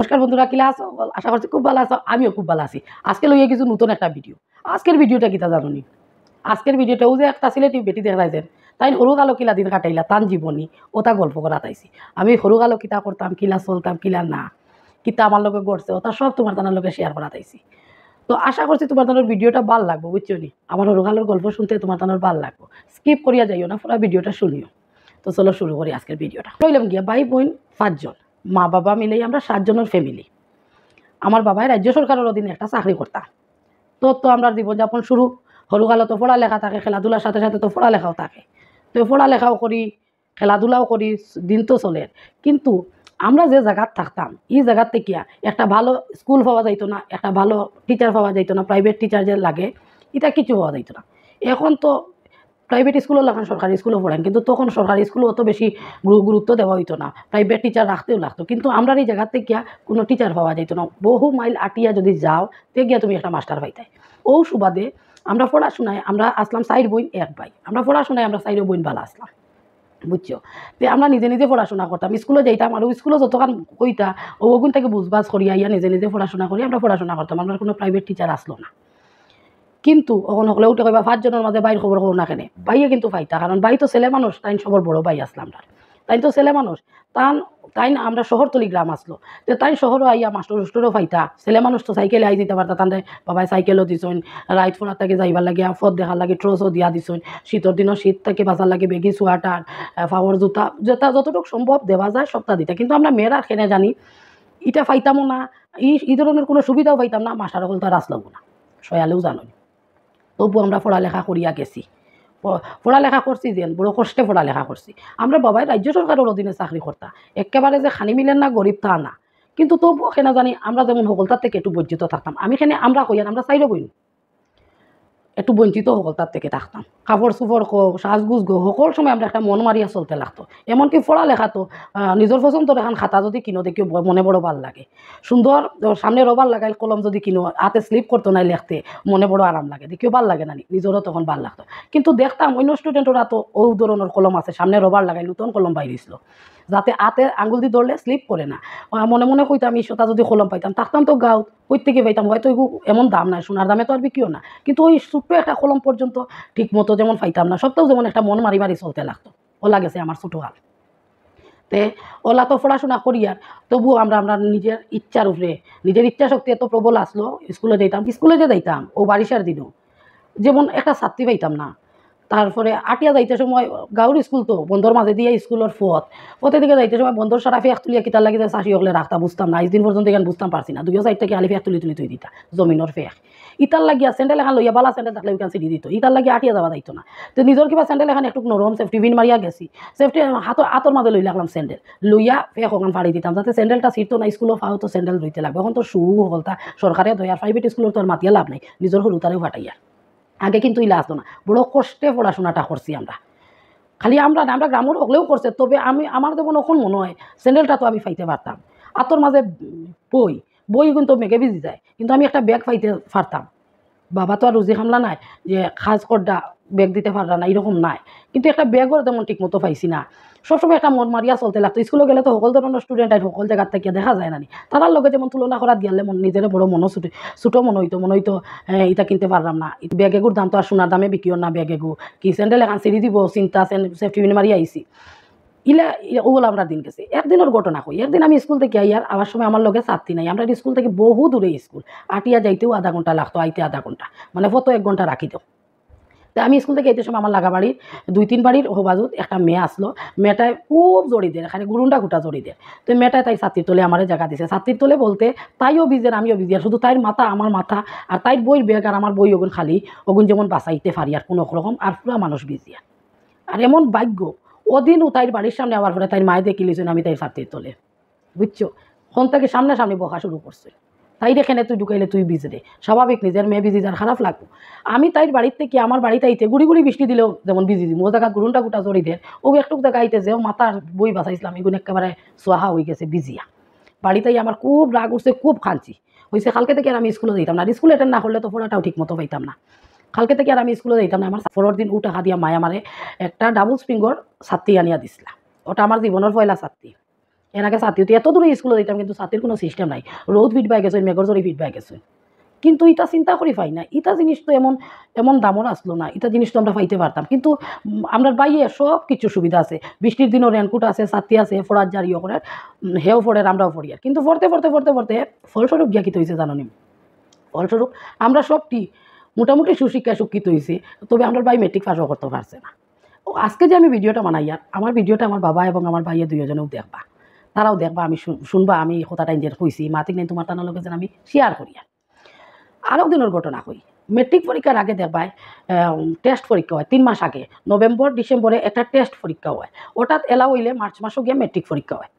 নমস্কার বন্ধুরা কিলা আসো আশা করছি খুব ভালো আসো আমিও খুব ভালো আছি আজকে লইয়ে কিছু নতুন একটা ভিডিও আজকের ভিডিওটা কিতা জানি আজকের ভিডিওটাও যে একটা সিলেটি বেটি দেখাইছেন তাই হরু কালো কিলা দিন কাটাইলা তান জীবনী ওটা গল্প করা তাইছি আমি হরু কালো কিতা করতাম কিলা চলতাম কিলা না কিতা আমার লোকে গড়ছে ওটা সব তোমার তানার লোকে শেয়ার করা তাইছি তো আশা করছি তোমার তানোর ভিডিওটা ভাল লাগবো বুঝছো নি আমার হরু কালোর গল্প শুনতে তোমার তানোর ভাল লাগবো স্কিপ করিয়া যাইও না পুরো ভিডিওটা শুনিও তো চলো শুরু করি আজকের ভিডিওটা রইলাম গিয়া ভাই বোন পাঁচজন মা বাবা মিলেই আমরা সাতজনের ফ্যামিলি আমার বাবাই রাজ্য সরকারের অধীনে একটা চাকরি করতাম তো তো আমরা জীবনযাপন শুরু সরুকালে তো পড়ালেখা থাকে খেলাধুলার সাথে সাথে তো পড়ালেখাও থাকে তো পড়ালেখাও করি খেলাধুলাও করি দিন তো চলে কিন্তু আমরা যে জায়গাত থাকতাম এই জায়গার থেকে একটা ভালো স্কুল পাওয়া যাইতো না একটা ভালো টিচার পাওয়া যাইতো না প্রাইভেট টিচার যে লাগে এটা কিছু পাওয়া যাইতো না এখন তো প্রাইভেট স্কুলও লাগান সরকারি স্কুলও পড়ান কিন্তু তখন সরকারি স্কুল অত বেশি গুরুত্ব দেওয়া হইতো না প্রাইভেট টিচার রাখতেও লাগতো কিন্তু আমরা এই জায়গাতে গিয়া কোনো টিচার হওয়া যেত না বহু মাইল আটিয়া যদি যাও তে গিয়া তুমি একটা মাস্টার তাই ও সুবাদে আমরা পড়াশোনায় আমরা আসলাম সাইড বইন এক ভাই আমরা পড়াশোনায় আমরা সাইড বইন ভালো আসলাম বুঝছো তে আমরা নিজে নিজে পড়াশোনা করতাম স্কুলে যাইতাম আর স্কুলে যতক্ষণ কইতা ওগুন তাকে বুঝবাস করিয়া ইয়া নিজে নিজে পড়াশোনা করি আমরা পড়াশোনা করতাম আমরা কোনো প্রাইভেট টিচার আসলো না কিন্তু অখন হলে উঠে কইবা জনের মাঝে বাইর খবর করো না কেন ভাইয়ে কিন্তু ফাইতা কারণ ভাই তো ছেলে মানুষ তাই সবর বড় ভাই আসলাম তার তাই তো ছেলে মানুষ তান তাই আমরা শহরতলি গ্রাম আসলো তো তাই শহরও আইয়া মাস্টর উষ্টরও ফাইতা ছেলে মানুষ তো সাইকেলে আই দিতে পারতা তাদের বাবাই সাইকেলও দিছন রাইট ফোনার তাকে যাইবার লাগে ফদ দেখার লাগে ট্রোসও দিয়া দিছন শীতের দিনও শীত তাকে বাজার লাগে বেগি সোয়াটার ফাওয়ার জুতা যেটা যতটুকু সম্ভব দেওয়া যায় সপ্তাহ দিতে কিন্তু আমরা মেয়েরা খেনে জানি এটা ফাইতামও না এই ধরনের কোনো সুবিধাও পাইতাম না মাস্টার হল তো রাস না সয়ালেও জানো তবু আমরা পড়ালেখা করিয়া গেছি পড়ালেখা করছি যেন বড় কষ্টে পড়ালেখা করছি আমরা বাবাই রাজ্য সরকারের অধীনে চাকরি করতাম একেবারে যে খানি মিলেন না গরিব তা না কিন্তু তবুও কেনা জানি আমরা যেমন সকলতার থেকে একটু বর্জিত থাকতাম আমি এখানে আমরা কইয়ান আমরা চাইরও বইন একটু বঞ্চিত হল তার থেকে থাকতাম কাপড় সুপড় হোক সাজগুজ গো সকল সময় আমরা একটা মন মারিয়া চলতে লাগতো এমনকি ফড়া লেখাতো নিজের পছন্দর এখন খাতা যদি কিনো দেখি মনে বড় ভাল লাগে সুন্দর সামনে রবার লাগাই কলম যদি কিনো হাতে স্লিপ করতো না লেখতে মনে বড় আরাম লাগে দেখিও ভাল লাগে না নিজেরও তখন ভাল লাগতো কিন্তু দেখতাম অন্য স্টুডেন্টরা তো ও ধরনের কলম আছে সামনে রবার লাগাই নতুন কলম বাইরেছিল যাতে আতে আঙুল দিয়ে ধরলে স্লিপ করে না মনে মনে হইতাম আমি সোতা যদি হলম পাইতাম থাকতাম তো গাও ওই থেকে পাইতাম হয়তো এমন দাম নাই সোনার দামে তো আর বিক্রিও না কিন্তু ওই ছোট্ট একটা খোলম পর্যন্ত ঠিক মতো যেমন পাইতাম না সপ্তাহ যেমন একটা মন মারি মারি চলতে লাগতো ওলা গেছে আমার ছোটো হাল তে ওলা তো পড়াশোনা করি আর তবু আমরা আমরা নিজের ইচ্ছার উপরে নিজের ইচ্ছা শক্তি এত প্রবল আসলো স্কুলে যেতাম স্কুলে যে যাইতাম ও বারিশার দিনও যেমন একটা ছাত্রী পাইতাম না তারপরে আটিয়া যাইতে সময় গাঁওর স্কুল তো বন্ধর মাঝে দিয়ে স্কুলের ফত ফতে দিকে যাইতে সময় বন্ধর সারাফি ফেক তুলিয়া কিতার লাগি চাষি হলে রাখতা বুঝতাম না দিন পর্যন্ত এখানে বুঝতাম পারছি না দুইও থেকে আলি ফেক তুলি তুলি তুই দিতা জমিনের ফেক ইতার লাগিয়া স্যান্ডেল এখন লইয়া বালা স্যান্ডেল থাকলে ওইখান সিটি দিত ইতার লাগিয়ে আটিয়া যাওয়া দায়িত্ব না তো নিজের কিবা স্যান্ডেল এখন একটু নরম সেফটি বিন মারিয়া গেছি সেফটি হাত হাতর মাঝে লই লাগলাম স্যান্ডেল লইয়া ফেক ওখান ফাড়ি দিতাম যাতে স্যান্ডেলটা সিট তো না স্কুলও ফাও তো স্যান্ডেল ধুইতে লাগবে এখন তো শু হলতা সরকারে দয়া প্রাইভেট স্কুলের তো আর মাতিয়া লাভ নাই নিজের হলু তারেও ফাটাইয়া আগে কিন্তু ইলা আসতো না বড় কষ্টে পড়াশোনাটা করছি আমরা খালি আমরা আমরা গ্রামের হলেও করছে তবে আমি আমার যেমন এখন মনে হয় স্যান্ডেলটা তো আমি ফাইতে পারতাম আতর মাঝে বই বই কিন্তু মেঘে ভিজি যায় কিন্তু আমি একটা ব্যাগ ফাইতে পারতাম বাবা তো আর রুজি খামলা নাই যে খাজ করডা ব্যাগ দিতে পারা না এরকম নাই কিন্তু একটা ব্যাগও তেমন ঠিকমতো পাইছি না সবসময় একটা মন মারিয়া চলতে লাগতো স্কুলে গেলে তো সকল ধরনের স্টুডেন্ট আর সকল জায়গার থেকে দেখা যায় না তার লগে যেমন তুলনা করা গেলে মন নিজের বড় মনো ছুটে ছুটো মনে হইতো মনে হইতো এটা কিনতে পারলাম না ব্যাগেগুর দাম তো আর সোনার দামে বিক্রিও না ব্যাগেগু কি স্যান্ডেল এখন সিঁড়ি দিব চিন্তা সেফটি বিন মারি আইসি ইলা ওগুলো আমরা দিন গেছি একদিনের ঘটনা কই একদিন আমি স্কুল থেকে আইয়ার আবার সময় আমার লগে সাতটি নাই আমরা স্কুল থেকে বহু দূরে স্কুল আটিয়া যাইতেও আধা ঘন্টা লাগতো আইতে আধা ঘন্টা মানে ফতো এক ঘন্টা রাখি দেও তো আমি স্কুল থেকে এতে সময় আমার বাড়ির দুই তিন বাড়ির হোবাজুত একটা মেয়ে আসলো মেয়েটায় খুব জড়ি দেয় এখানে গুরুন্ডা ঘুটা জড়ি দেয় তো মেয়েটায় তাই ছাত্রীর তোলে আমার জায়গা দিছে ছাত্রীর তোলে বলতে তাইও বিজের আমিও বিজের শুধু তাইর মাথা আমার মাথা আর তাই বই বেগ আর আমার বই ওগুন খালি ওগুন যেমন বাঁচাইতে পারি আর কোনো রকম আর পুরা মানুষ বিজিয়া আর এমন ভাগ্য ও তাইর বাড়ির সামনে আবার পরে তাই মায়ে দেখিলিছেন আমি তাই ছাত্রীর তোলে বুঝছো ফোন থেকে সামনে সামনে বকা শুরু করছে তাই রেখে তুই ঢুকাইলে তুই বিজি দে স্বাভাবিক নিজের মেয়ে বিজি যার খারাপ লাগবো আমি তাই বাড়িতে কি আমার বাড়িতে আইতে গুড়ি গুড়ি বৃষ্টি দিলেও যেমন বিজি দিম ও দেখা গুরুনটা গুটা জড়ি দেয় ও একটু দেখা আইতে যে মাতার বই বাসাইছিলাম এগুলো একেবারে সোহা হয়ে গেছে বিজিয়া বাড়িতেই আমার খুব রাগ উঠছে খুব খাঁচি হয়েছে কালকে থেকে আর আমি স্কুলে যাইতাম না স্কুলে এটা না করলে তো পড়াটাও ঠিক মতো পাইতাম না কালকে থেকে আর আমি স্কুলে যাইতাম না আমার পরের দিন উঠা দিয়া মায় আমারে একটা ডাবল স্প্রিঙ্গর ছাত্রী আনিয়া দিছিলাম ওটা আমার জীবনের পয়লা ছাত্রী এনাকে সাথে সাথী এত দূরে স্কুলে দিতাম কিন্তু সাথীর কোনো সিস্টেম নাই রোদ ফিট বাইক গেছে মেঘর জোরে ফিট বাইক গেছে কিন্তু ইটা চিন্তা করি পাই না ইটা জিনিস তো এমন এমন দামও আসলো না ইটা জিনিস তো আমরা পাইতে পারতাম কিন্তু আমরা বাইয়ে সব কিছু সুবিধা আছে বৃষ্টির দিনও রেনকুট আছে সাথী আছে ফোড়ার জারি করার হেও ফোড়ের আমরাও ফড়ি আর কিন্তু ফরতে ফরতে ফরতে ফরতে ফলস্বরূপ জ্ঞাকিত হয়েছে জানো নি ফলস্বরূপ আমরা সবটি মোটামুটি সুশিক্ষায় শিক্ষিত হয়েছি তবে আমরা বাই মেট্রিক পাসও করতে পারছে না ও আজকে যে আমি ভিডিওটা বানাই আর আমার ভিডিওটা আমার বাবা এবং আমার ভাইয়ের দুজনেও দেখবা তারাও দেখবা আমি শুনবা আমি কথাটা ইন্ডিয়ার কইছি মাতিক নেই তোমার টানার লগে যেন আমি শেয়ার করি আরও দিনের ঘটনা কই মেট্রিক পরীক্ষার আগে দেখবাই টেস্ট পরীক্ষা হয় তিন মাস আগে নভেম্বর ডিসেম্বরে একটা টেস্ট পরীক্ষা হয় ওটাত এলা হইলে মার্চ মাসও গিয়ে মেট্রিক পরীক্ষা হয়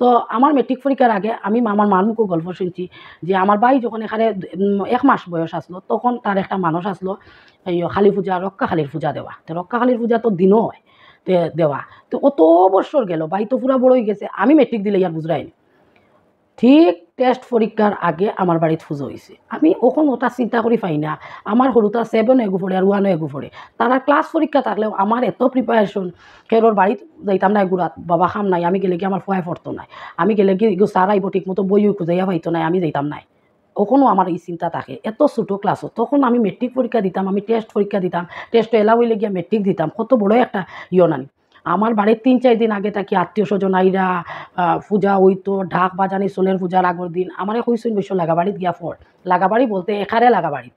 তো আমার মেট্রিক পরীক্ষার আগে আমি আমার মানুষকে গল্প শুনছি যে আমার ভাই যখন এখানে এক মাস বয়স আসলো তখন তার একটা মানুষ আসলো এই খালি পূজা রক্ষা খালির পূজা দেওয়া তো রক্ষা খালির পূজা তো দিনও হয় দেওয়া তো অত বছর গেল ভাই তো পুরা বড়ই গেছে আমি মেট্রিক দিলে ইয়ার বুঝরাই ঠিক টেস্ট পরীক্ষার আগে আমার বাড়িতে ফুজো হয়েছে আমি ওখন ওটা চিন্তা করি পাই না আমার সরুতা সেভেন এগু পড়ে আর ওয়ানও এগু পড়ে তারা ক্লাস পরীক্ষা থাকলেও আমার এত প্রিপারেশন কেরোর বাড়িত যাইতাম না এগুলাত বাবা খাম নাই আমি গেলে কি আমার ফুয়াই পড়তো নাই আমি গেলে কি এগু সারাইব ঠিক মতো বইও খুঁজাইয়া পাইতো নাই আমি যাইতাম নাই ওখনও আমার এই চিন্তা থাকে এত ছোটো ক্লাসও তখন আমি মেট্রিক পরীক্ষা দিতাম আমি টেস্ট পরীক্ষা দিতাম টেস্ট এলাও হইলে গিয়া মেট্রিক দিতাম কত বড় একটা ইয় নানি আমার বাড়ির তিন চার দিন আগে থাকি আত্মীয় স্বজন আইরা পূজা হইতো ঢাক বাজানি সোলের পূজার আগর দিন আমারে হইসইন বৈশ্য লাগাবাড়িত গিয়া ফর লাগাবাড়ি বলতে এখারে লাগাবাড়িত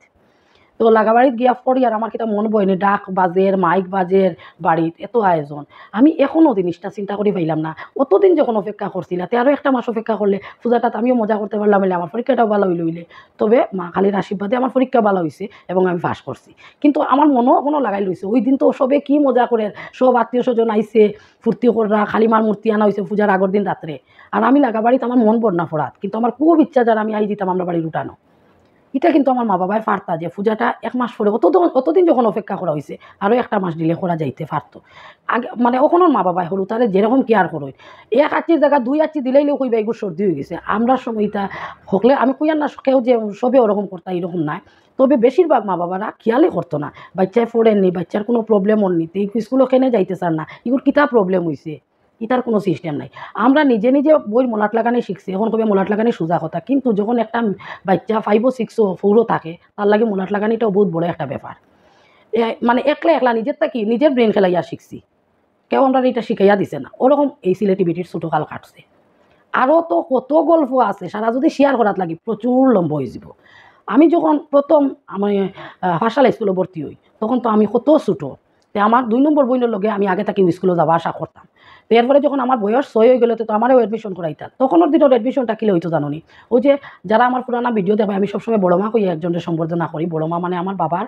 তো লাগাবাড়িত গিয়া আর আমার কিটা মন বয়নি ডাক বাজের মাইক বাজের বাড়িত এত আয়োজন আমি এখনও জিনিসটা চিন্তা করে পাইলাম না অতদিন যখন অপেক্ষা করছিল তে আরও একটা মাস অপেক্ষা করলে পূজাটাত আমিও মজা করতে পারলাম হইলে আমার পরীক্ষাটাও ভালো হইল হইলে তবে মা কালীর আশীর্বাদে আমার পরীক্ষা ভালো হয়েছে এবং আমি পাস করছি কিন্তু আমার মনও এখনও লাগাই লইছে ওই দিন তো সবে কি মজা করে সব আত্মীয় স্বজন আইসে ফুর্তি করা কালিমার মূর্তি আনা হয়েছে পূজার আগর দিন রাত্রে আর আমি লাগাবাড়িতে আমার মন বন্যা ফোরাত কিন্তু আমার খুব ইচ্ছা যারা আমি আই দিতাম আমরা বাড়ি উঠানো এটা কিন্তু আমার মা বাবায় ফারতা যে পূজাটা এক মাস পরে অত অতদিন যখন অপেক্ষা করা হয়েছে আরও একটা মাস দিলে করা যাইতে পারতো আগে মানে ওখানোর মা বাবায় হলো তারা যেরকম কেয়ার করো এক আচির জায়গা দুই আচি লোক হইবে এগুলো সর্দি হয়ে গেছে আমরা সময়টা হকলে আমি কইয়ার না কেউ যে সবে ওরকম করতা এরকম নাই তবে বেশিরভাগ মা বাবারা খেয়ালই করতো না বাচ্চায় পড়েননি বাচ্চার কোনো প্রবলেম হননি তো স্কুলও কেনে যাইতে চান না এগুলোর কিতা প্রবলেম হয়েছে ইতার কোনো সিস্টেম নাই আমরা নিজে নিজে বই মোলাট লাগানি শিখছি এখন কবে মোলাট লাগানি সোজা কথা কিন্তু যখন একটা বাচ্চা ফাইভও সিক্সও ফোরও থাকে তার লাগে মোলাট লাগানিটাও বহুত বড় একটা ব্যাপার মানে একলা একলা নিজের তা কি নিজের ব্রেন খেলাইয়া শিখছি কেউ আমরা এটা শিখাইয়া দিছে না ওরকম এই সিলেটিভিটির ছোটোকাল কাটছে আরও তো কত গল্প আছে সারা যদি শেয়ার করার লাগে প্রচুর লম্ব হয়ে যাব আমি যখন প্রথম আমি হাসাল স্কুলে ভর্তি হই তখন তো আমি কত ছোটো তে আমার দুই নম্বর বইনের লগে আমি আগে তাকে স্কুলে যাওয়া আশা করতাম তো এরপরে যখন আমার বয়স সই হয়ে গেলো তো আমারও অ্যাডমিশন করাইতাম তখন ওর দিনের অ্যাডমিশনটা কিলে হইতো জানি ওই যে যারা আমার পুরানা ভিডিও দেবে আমি সবসময় বড় মা কই একজনের সম্বর্ধনা করি বড় মা মানে আমার বাবার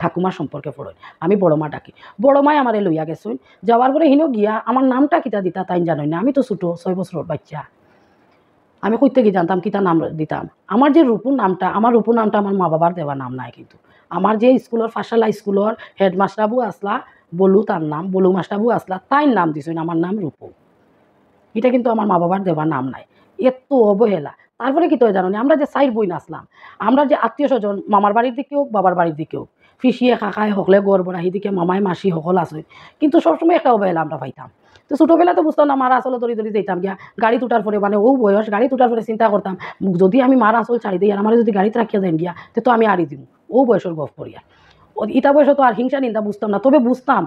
ঠাকুমার সম্পর্কে পড়ই আমি বড় মা ডাকি বড় মায় আমারে লইয়া গেছুন যাওয়ার পরে হিনো গিয়া আমার নামটা কিতা দিতা তাই জানোই না আমি তো ছোটো ছয় বছরের বাচ্চা আমি কইতে কি জানতাম কিতা নাম দিতাম আমার যে রূপুর নামটা আমার রূপুর নামটা আমার মা বাবার দেওয়া নাম নাই কিন্তু আমার যে স্কুলের ফাঁসালা স্কুলের হেডমাস্টারবু আসলা বলু তার নাম বলু মাস্টাবু আসলা তাই নাম দিছেন আমার নাম রূপু এটা কিন্তু আমার মা বাবার দেওয়া নাম নাই এত অবহেলা তারপরে কি তোর জানো আমরা যে সাইড বই নাচলাম আমরা যে আত্মীয় স্বজন মামার বাড়ির দিকে হোক বাবার বাড়ির দিকে হোক ফিসিয়ে কাকায় হকলে গড় বড়া দিকে মামায় মাসি সকল আছে কিন্তু সবসময় একটা অবহেলা আমরা পাইতাম তো ছোটোবেলা তো বুঝতাম না মারা আসলে ধরে ধরে যেতাম গিয়া গাড়ি তোটার পরে মানে ও বয়স গাড়ি তোটার পরে চিন্তা করতাম যদি আমি মারা আসল ছাড়ি দিই আর আমার যদি গাড়িতে রাখিয়া যাই গিয়া তো আমি আড়ি দিব ও বয়সের গপ করিয়া বয়স তো আর হিংসা নিন্দা বুঝতাম না তবে বুঝতাম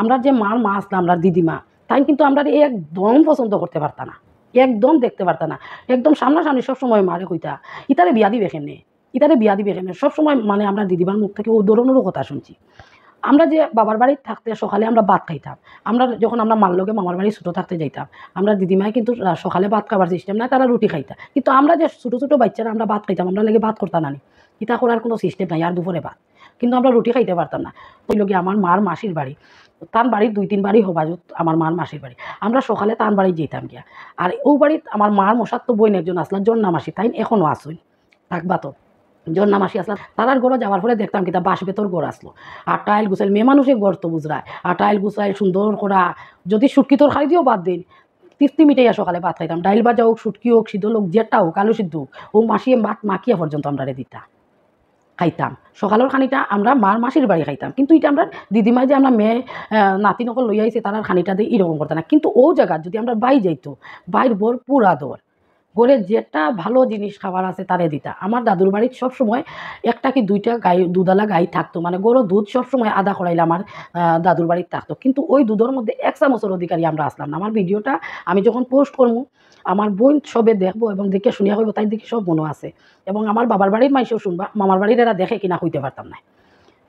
আমরা যে মার মা আসতাম আমরা দিদিমা তাই কিন্তু আমরা একদম পছন্দ করতে পারতাম না একদম দেখতে পারতাম না একদম সামনাসামনি সবসময় মারে হইতা ইতারে বিয়া দিবে এখানে ইতারে বিয়া দিবে এখানে সবসময় মানে আমরা দিদিমার মুখ থেকে ও ধরনেরও কথা শুনছি আমরা যে বাবার বাড়ি থাকতে সকালে আমরা ভাত খাইতাম আমরা যখন আমরা লোকে মামার বাড়ি ছোটো থাকতে যাইতাম আমরা দিদিমাই কিন্তু সকালে ভাত খাবার সিস্টেম নাই তারা রুটি খাইতাম কিন্তু আমরা যে ছোটো ছোটো বাচ্চারা আমরা ভাত খাইতাম আমরা লেগে ভাত করতাম না ইতা করার কোনো সিস্টেম নাই আর দুপুরে ভাত কিন্তু আমরা রুটি খাইতে পারতাম না ওই লোকে আমার মার মাসির বাড়ি তার বাড়ির দুই তিন বাড়ি যত আমার মার মাসির বাড়ি আমরা সকালে তার বাড়ি যেতাম গিয়া আর ও বাড়িত আমার মার মশার তো বইন একজন আসলাম জন্না মাসি তাই এখনও আসুন থাকবা তো জন্না মাসি আসলাম তারার গোড়া যাওয়ার ফলে দেখতাম কি তা বাঁশ বেতর ঘর আসলো আর টাইল গুছাইল মেয়ে মানুষের গড় তো বুঝরায় আর টাইল গুছাইল সুন্দর করা যদি সুটকি খাই দিয়েও বাদ দিন তিস্তি মিটাইয়া সকালে ভাত খাইতাম ডাইল বাজা হোক সুটকি হোক সিদ্ধ হোক যেটা হোক আলু সিদ্ধ হোক ও মাসিয়ে মাত মাখিয়া পর্যন্ত আমরা রে দিতাম খাইতাম সকালের খানিটা আমরা মার মাসির বাড়ি খাইতাম কিন্তু এটা আমরা দিদিমাই যে আমরা মেয়ে নাতি নকল লই তারা খানিটা দিয়ে এরকম করতাম না কিন্তু ও জায়গা যদি আমরা বাই যাইতো বাইর বর পুরা দর ঘরে যেটা ভালো জিনিস খাবার আছে তারে দিতা আমার দাদুর বাড়ির সবসময় একটা কি দুইটা গাই দুধালা গাই থাকতো মানে গরু দুধ সবসময় আদা করাইলে আমার দাদুর বাড়ির থাকতো কিন্তু ওই দুধের মধ্যে এক চামচের অধিকারী আমরা আসলাম না আমার ভিডিওটা আমি যখন পোস্ট করবো আমার বোন সবে দেখবো এবং দেখে শুনিয়া হইব তাই দেখি সব মনে আছে এবং আমার বাবার বাড়ির মাইসেও শুনবা মামার বাড়ির এরা দেখে কিনা হইতে পারতাম না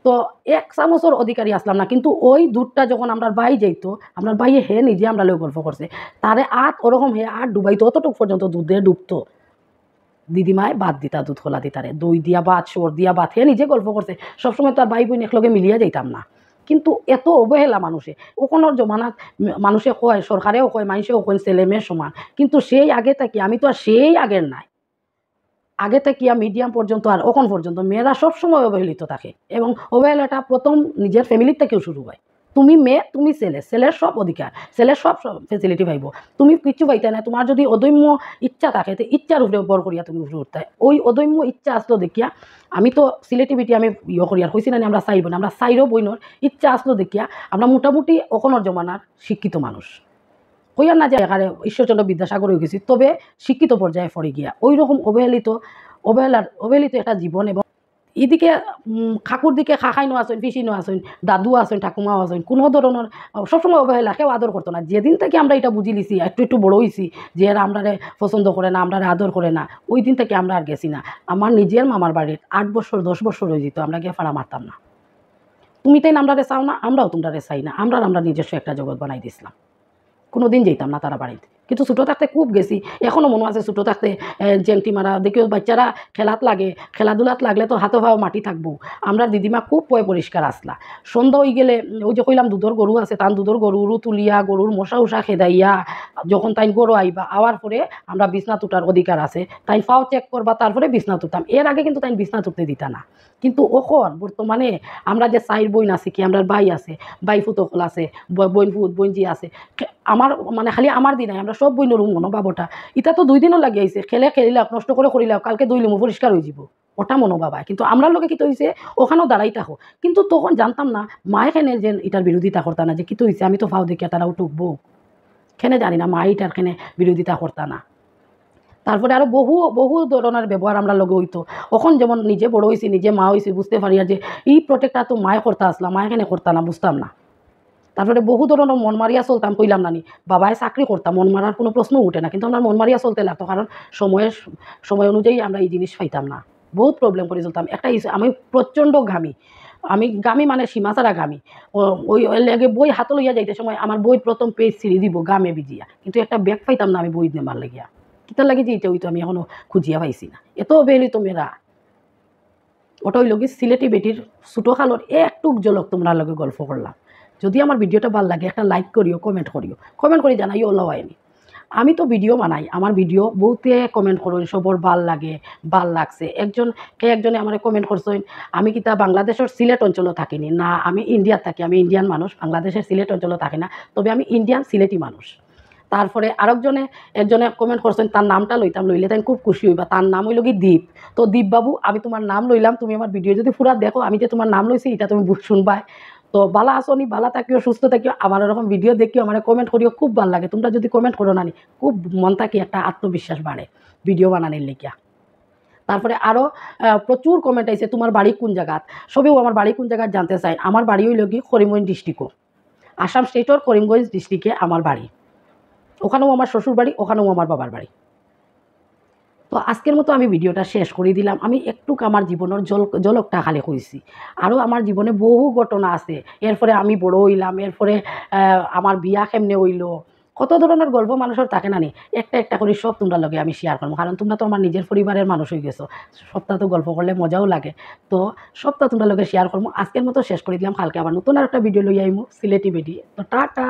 তো এক চামচর অধিকারী আসলাম না কিন্তু ওই দুধটা যখন আমার বাই যাইতো আপনার বাইয়ে হে নিজে আমরা লোক গল্প করছে তারে আত ওরকম হে আর ডুবাইতো অতটুকু পর্যন্ত দুধে ডুবতো দিদিমায় বাদ দিতা দুধ খোলা দিতারে দই দিয়া বাদ সর দিয়া বাদ হে নিজে গল্প করছে সবসময় তো আর বাই বোন একলগে মিলিয়ে যাইতাম না কিন্তু এত অবহেলা মানুষে ওখানোর জমানাত মানুষে কয় সরকারেও কয় মানুষেও কয় ছেলে মেয়ে সমান কিন্তু সেই আগে থাকি আমি তো আর সেই আগের নাই আগে থেকে মিডিয়াম পর্যন্ত আর ওখন পর্যন্ত মেয়েরা সবসময় অবহেলিত থাকে এবং অবহেলাটা প্রথম নিজের ফ্যামিলির থেকেও শুরু হয় তুমি মেয়ে তুমি ছেলে ছেলের সব অধিকার ছেলের সব ফেসিলিটি পাইব তুমি কিছু পাইতে না তোমার যদি অদম্য ইচ্ছা থাকে তো ইচ্ছার উপরে বর করিয়া তুমি উঠে উঠতে ওই অদম্য ইচ্ছা আসলো দেখিয়া আমি তো সিলেটিভিটি আমি ইয়ে করিয়ার হয়েছি না আমরা চাইব না আমরা চাইরও বইনর ইচ্ছা আসলো দেখিয়া আমরা মোটামুটি ওখানোর জমানার শিক্ষিত মানুষ কইয়া না যে এখানে ঈশ্বরচন্দ্র বিদ্যাসাগর হয়ে গেছি তবে শিক্ষিত পর্যায়ে পড়ে গিয়া ওই রকম অবহেলিত অবহেলার অবহেলিত একটা জীবন এবং এদিকে খাকুর দিকে খাখাইনো আসুন পিসিনো আসুন দাদু আসেন ঠাকুমাও আসেন কোনো ধরনের সবসময় অবহেলা কেউ আদর করতো না যেদিন থেকে আমরা এটা বুঝি লিছি একটু একটু বড় হয়েছি যে এরা আমরা পছন্দ করে না আমরা আদর করে না ওই দিন থেকে আমরা আর গেছি না আমার নিজের মামার বাড়ির আট বছর দশ বছর হয়ে যেত আমরা গিয়ে ফাড়া মারতাম না তুমি তাই আমরা চাও না আমরাও তোমরা চাই না আমরা আমরা নিজস্ব একটা জগৎ বানাই দিছিলাম কোনো দিন যেতাম না তারা বাড়িতে কিন্তু ছোটো থাকতে খুব গেছি এখনও মনে আছে ছোটো থাকতে জেংটি মারা দেখিও বাচ্চারা খেলাত লাগে খেলাধুলাত লাগলে তো হাতে ভাও মাটি থাকবো আমরা দিদিমা খুব পয় পরিষ্কার আসলা সন্ধ্যা হয়ে গেলে ওই যে কইলাম দুধর গরু আছে তান দুধর গরুরও তুলিয়া গরুর মশা উষা খেদাইয়া যখন তাই গরু আইবা আওয়ার পরে আমরা বিছনা তুটার অধিকার আছে তাই ফাও চেক করবা তারপরে বিছনা তুটতাম এর আগে কিন্তু তাই বিছনা তুটতে দিতা না কিন্তু ওখন বর্তমানে আমরা যে সাইর বোন আছে কি আমরা ভাই আছে ভাই ফুতকল আছে বইন ফুত বোনজি আছে আমার মানে খালি আমার দিনে আমরা সব বইনের মনোভাবটা এটা তো দুই দিনও লাগি আইছে খেলে খেলিলাম নষ্ট করে করিলাম কালকে দুই লিমু পরিষ্কার হয়ে যাব ওটা মনোভাবা কিন্তু আমরা লোকে কী হয়েছে ওখানেও দাঁড়াই থাকো কিন্তু তখন জানতাম না মায়ে কেনে যে এটার বিরোধিতা করতা না যে কী হয়েছে আমি তো ভাও দেখিয়া তারা উঠুকবো খেনে জানি না মা এটার খেনে বিরোধিতা করতা না তারপরে আরও বহু বহু ধরনের ব্যবহার আমরা লগে হইতো ওখন যেমন নিজে বড় হয়েছি নিজে মা হয়েছি বুঝতে পারি আর যে এই প্রোটেক্টটা তো মায়ে করতে আসলাম মায়ে কেন করতাম না বুঝতাম না তারপরে বহু ধরনের মন মারিয়া চলতাম কইলাম নানি বাবায় চাকরি করতাম মন মারার কোনো প্রশ্ন উঠে না কিন্তু আমরা মন মারিয়া চলতে লাগতো কারণ সময়ের সময় অনুযায়ী আমরা এই জিনিস পাইতাম না বহুত প্রবলেম করে চলতাম একটা আমি প্রচণ্ড ঘামি আমি গামি মানে সীমা ছাড়া গামি ওই লাগে বই হাতে লইয়া যাইতে সময় আমার বই প্রথম পেজ ছিঁড়ে দিব গামে বিজিয়া কিন্তু একটা ব্যাগ পাইতাম না আমি বই নেবার লাগিয়া কিতার লাগে যে এটা ওই তো আমি এখনও খুঁজিয়া পাইছি না এত বেলি তো মেরা ওটা ওই লগে সিলেটি বেটির ছোটো খালোর জলক তোমরা লগে গল্প করলাম যদি আমার ভিডিওটা ভাল লাগে একটা লাইক করিও কমেন্ট করিও কমেন্ট করে জানাই ওলা হয়নি আমি তো ভিডিও বানাই আমার ভিডিও বহুতে কমেন্ট করো সবর ভাল লাগে ভাল লাগছে একজন কে একজনে আমার কমেন্ট করছো আমি কি তা বাংলাদেশের সিলেট অঞ্চলও থাকিনি না আমি ইন্ডিয়ার থাকি আমি ইন্ডিয়ান মানুষ বাংলাদেশের সিলেট অঞ্চলও থাকি না তবে আমি ইন্ডিয়ান সিলেটি মানুষ তারপরে আরেকজনে একজনে কমেন্ট করছেন তার নামটা লইতাম লইলে তাই খুব খুশি হইবা তার নাম হইল কি দীপ তো দীপবাবু আমি তোমার নাম লইলাম তুমি আমার ভিডিও যদি পুরা দেখো আমি যে তোমার নাম লইছি এটা তুমি শুনবাই তো বালা নি বালা থাকিও সুস্থ থাকিও আমার ওরকম ভিডিও দেখিও আমার কমেন্ট করিও খুব ভালো লাগে তোমরা যদি কমেন্ট করো নি খুব মন থাকি একটা আত্মবিশ্বাস বাড়ে ভিডিও বানানোর লেখিয়া তারপরে আরও প্রচুর কমেন্ট আইছে তোমার বাড়ি কোন জায়গাত সবেও আমার বাড়ি কোন জায়গায় জানতে চাই আমার বাড়ি হইল কি করিমগঞ্জ ডিস্ট্রিক্টও আসাম স্টেটর করিমগঞ্জ ডিস্ট্রিক্টে আমার বাড়ি ওখানেও আমার শ্বশুর বাড়ি ওখানেও আমার বাবার বাড়ি তো আজকের মতো আমি ভিডিওটা শেষ করে দিলাম আমি একটু আমার জীবনের জল জলকটা খালি হয়েছি আরও আমার জীবনে বহু ঘটনা আছে এরপরে আমি বড় হইলাম এরপরে আমার বিয়া কেমনে হইল কত ধরনের গল্প মানুষের থাকে না নি একটা একটা করে সব তোমরা লগে আমি শেয়ার করবো কারণ তোমরা তো আমার নিজের পরিবারের মানুষ হয়ে গেছো সপ্তাহ তো গল্প করলে মজাও লাগে তো সপ্তাহ তোমরা লগে শেয়ার করবো আজকের মতো শেষ করে দিলাম কালকে আবার নতুন আর একটা ভিডিও লই আইমু সিলেটি বেডি তো টাটা